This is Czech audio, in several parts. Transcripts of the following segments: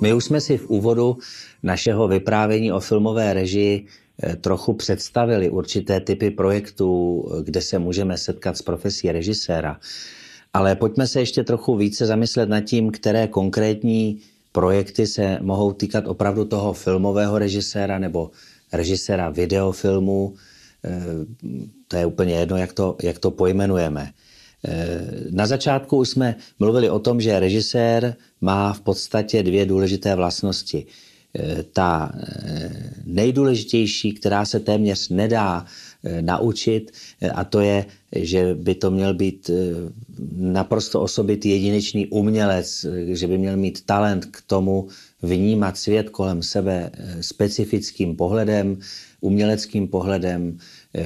My už jsme si v úvodu našeho vyprávění o filmové režii eh, trochu představili určité typy projektů, eh, kde se můžeme setkat s profesí režiséra. Ale pojďme se ještě trochu více zamyslet nad tím, které konkrétní projekty se mohou týkat opravdu toho filmového režiséra nebo režiséra videofilmu. Eh, to je úplně jedno, jak to, jak to pojmenujeme. Eh, na začátku už jsme mluvili o tom, že režisér má v podstatě dvě důležité vlastnosti. Eh, ta eh, nejdůležitější, která se téměř nedá Eh, naučit a to je, že by to měl být eh, naprosto osobitý jedinečný umělec, eh, že by měl mít talent k tomu vnímat svět kolem sebe specifickým pohledem, uměleckým pohledem,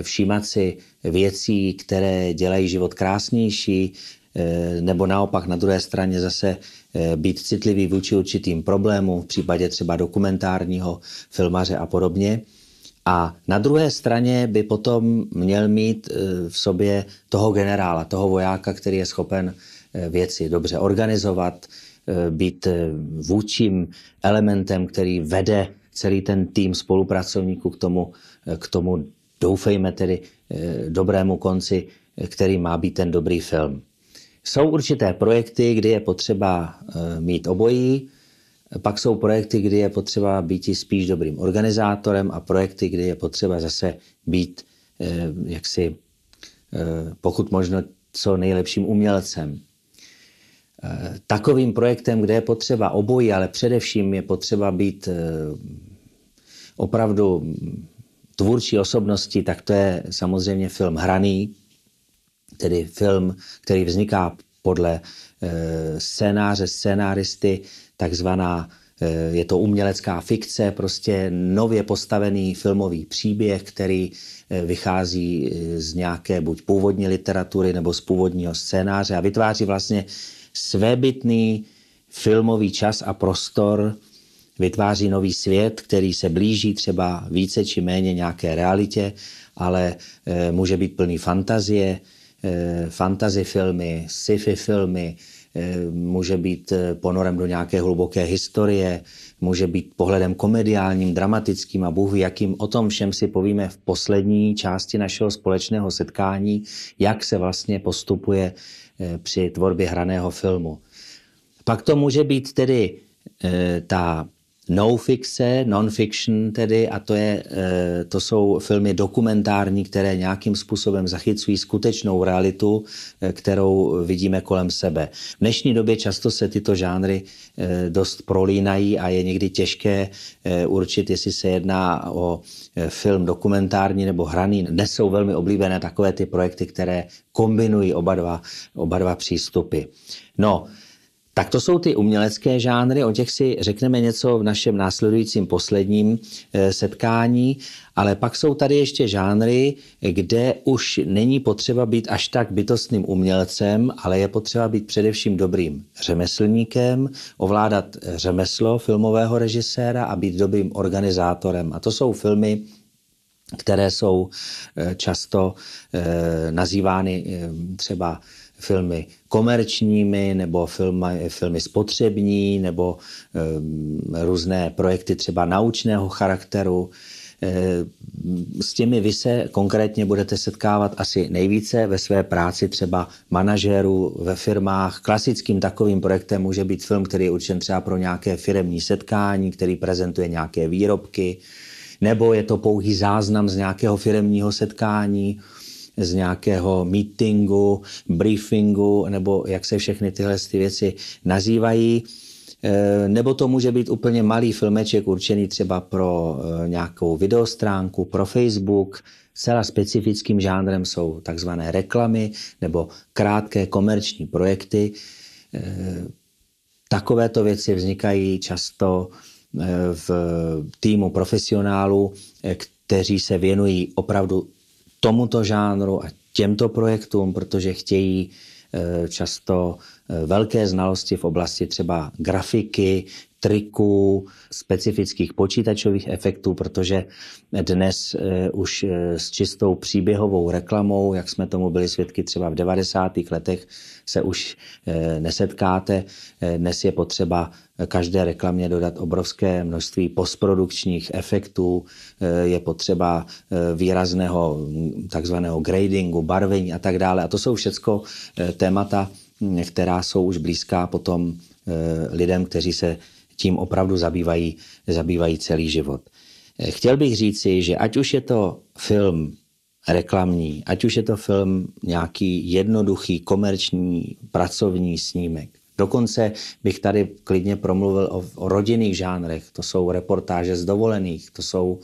všímat si věcí, které dělají život krásnější, nebo naopak na druhé straně zase být citlivý vůči určitým problémům, v případě třeba dokumentárního filmaře a podobně. A na druhé straně by potom měl mít eh, v sobě toho generála, toho vojáka, který je schopen eh, věci dobře organizovat, eh, být vůčím elementem, který vede celý ten tým spolupracovníků k tomu, k tomu doufejme tedy dobrému konci, který má být ten dobrý film. Jsou určité projekty, kdy je potřeba mít obojí, pak jsou projekty, kdy je potřeba být spíš dobrým organizátorem a projekty, kdy je potřeba zase být eh, jaksi eh, pokud možno co nejlepším umělcem. Eh, takovým projektem, kde je potřeba obojí, ale především je potřeba být opravdu tvůrčí osobnosti, tak to je samozřejmě film hraný, tedy film, který vzniká podle eh, scénáře, scénáristy, takzvaná eh, je to umělecká fikce, prostě nově postavený filmový příběh, který eh, vychází z nějaké buď původní literatury nebo z původního scénáře a vytváří vlastně svébytný filmový čas a prostor, vytváří nový svět, který se blíží třeba více či méně nějaké realitě, ale může být plný fantazie, Eh, fantasy filmy, sci-fi filmy, eh, může být eh, ponorem do nějaké hluboké historie, může být pohledem komediálním, dramatickým a Bůh jakým. O tom všem si povíme v poslední části našeho společného setkání, jak se vlastně postupuje při tvorbě hraného filmu. Pak to může být tedy ta no fikce, non-fiction tedy, a to, je, eh, to jsou filmy dokumentární, které nějakým způsobem zachycují skutečnou realitu, eh, kterou vidíme kolem sebe. V dnešní době často se tyto žánry eh, dost prolínají a je někdy těžké určit, jestli se jedná o film dokumentární nebo hraný. Dnes jsou velmi oblíbené takové ty projekty, které kombinují oba dva, oba dva přístupy. No, tak to jsou ty umělecké žánry, o těch si řekneme něco v našem následujícím posledním eh, setkání, ale pak jsou tady ještě žánry, kde už není potřeba být až tak bytostným umělcem, ale je potřeba být především dobrým řemeslníkem, ovládat řemeslo filmového režiséra a být dobrým organizátorem. A to jsou filmy, které jsou eh, často eh, nazývány třeba filmy komerčními nebo filmy, filmy spotřební nebo e, různé projekty třeba naučného charakteru. Eh, s těmi vy se konkrétně budete setkávat asi nejvíce ve své práci třeba manažerů ve firmách. Klasickým takovým projektem může být film, který je určen třeba pro nějaké firemní setkání, který prezentuje nějaké výrobky, nebo je to pouhý záznam z nějakého firemního setkání z nějakého meetingu, briefingu, nebo jak se všechny tyhle ty věci nazývají. Eh, nebo to může být úplně malý filmeček určený třeba pro eh, nějakou videostránku, pro Facebook. Celá specifickým žánrem jsou takzvané reklamy nebo krátké komerční projekty. Eh, takovéto věci vznikají často v týmu profesionálů, kteří se věnují opravdu tomuto žánru a těmto projektům, protože chtějí eh, často eh, velké znalosti v oblasti třeba grafiky triků, specifických počítačových efektů, protože dnes eh, už eh, s čistou příběhovou reklamou, jak jsme tomu byli svědky třeba v 90. letech, se už eh, nesetkáte. Dnes je potřeba každé reklamě dodat obrovské množství postprodukčních efektů, je potřeba výrazného mm, takzvaného gradingu, barvení a tak dále. A to jsou všechno témata, mm, která jsou už blízká potom lidem, kteří se tím opravdu zabývají, zabývají celý život. Eh, chtěl bych říci, že ať už je to film reklamní, ať už je to film nějaký jednoduchý, komerční, pracovní snímek, Dokonce bych tady klidně promluvil o, o rodinných žánrech. To jsou reportáže z dovolených, to jsou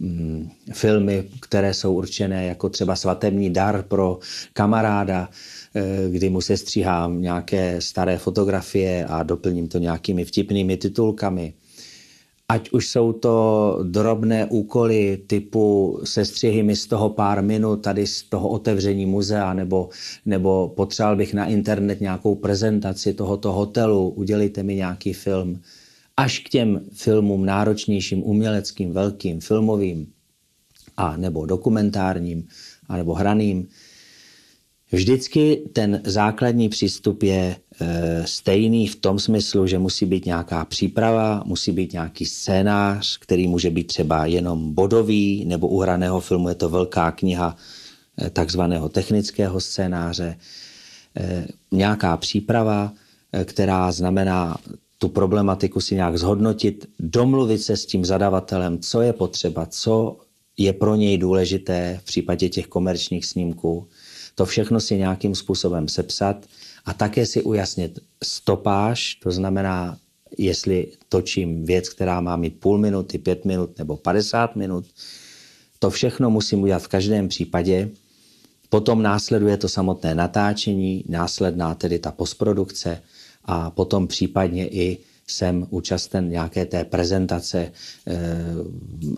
mm, filmy, které jsou určené jako třeba svatební dar pro kamaráda, e, kdy mu se stříhám nějaké staré fotografie a doplním to nějakými vtipnými titulkami ať už jsou to drobné úkoly typu sestřihy mi z toho pár minut, tady z toho otevření muzea, nebo, nebo potřeboval bych na internet nějakou prezentaci tohoto hotelu, udělejte mi nějaký film, až k těm filmům náročnějším, uměleckým, velkým, filmovým, a nebo dokumentárním, a nebo hraným, Vždycky ten základní přístup je e, stejný v tom smyslu, že musí být nějaká příprava, musí být nějaký scénář, který může být třeba jenom bodový, nebo u hraného filmu je to velká kniha e, takzvaného technického scénáře. E, nějaká příprava, která znamená tu problematiku si nějak zhodnotit, domluvit se s tím zadavatelem, co je potřeba, co je pro něj důležité v případě těch komerčních snímků – to všechno si nějakým způsobem sepsat a také si ujasnit stopáž, to znamená, jestli točím věc, která má mít půl minuty, pět minut nebo 50 minut. To všechno musím udělat v každém případě. Potom následuje to samotné natáčení, následná tedy ta postprodukce a potom případně i jsem účasten nějaké té prezentace eh,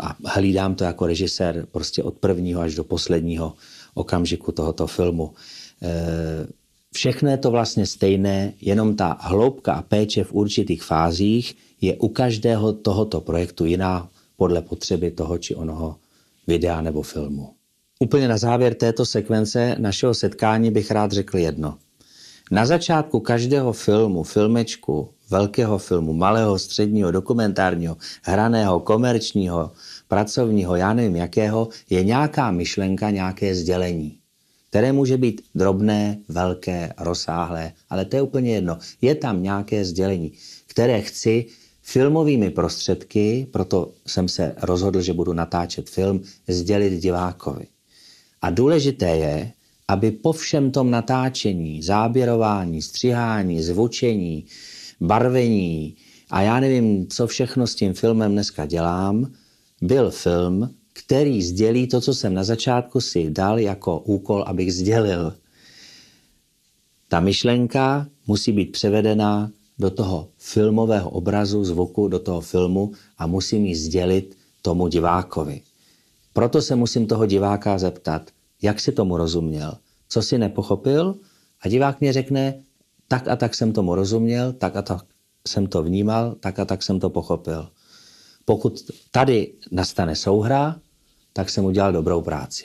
a hlídám to jako režisér prostě od prvního až do posledního okamžiku tohoto filmu. E, všechno je to vlastně stejné, jenom ta hloubka a péče v určitých fázích je u každého tohoto projektu jiná podle potřeby toho či onoho videa nebo filmu. Úplně na závěr této sekvence našeho setkání bych rád řekl jedno. Na začátku každého filmu, filmečku, velkého filmu, malého, středního, dokumentárního, hraného, komerčního, pracovního, já nevím jakého, je nějaká myšlenka, nějaké sdělení, které může být drobné, velké, rozsáhlé, ale to je úplně jedno. Je tam nějaké sdělení, které chci filmovými prostředky, proto jsem se rozhodl, že budu natáčet film, sdělit divákovi. A důležité je, aby po všem tom natáčení, záběrování, střihání, zvučení, barvení a já nevím, co všechno s tím filmem dneska dělám, byl film, který sdělí to, co jsem na začátku si dal jako úkol, abych sdělil. Ta myšlenka musí být převedena do toho filmového obrazu, zvuku, do toho filmu a musím ji sdělit tomu divákovi. Proto se musím toho diváka zeptat, jak si tomu rozuměl, co si nepochopil a divák mě řekne, tak a tak jsem tomu rozuměl, tak a tak jsem to vnímal, tak a tak jsem to pochopil. Pokud tady nastane souhra, tak jsem udělal dobrou práci.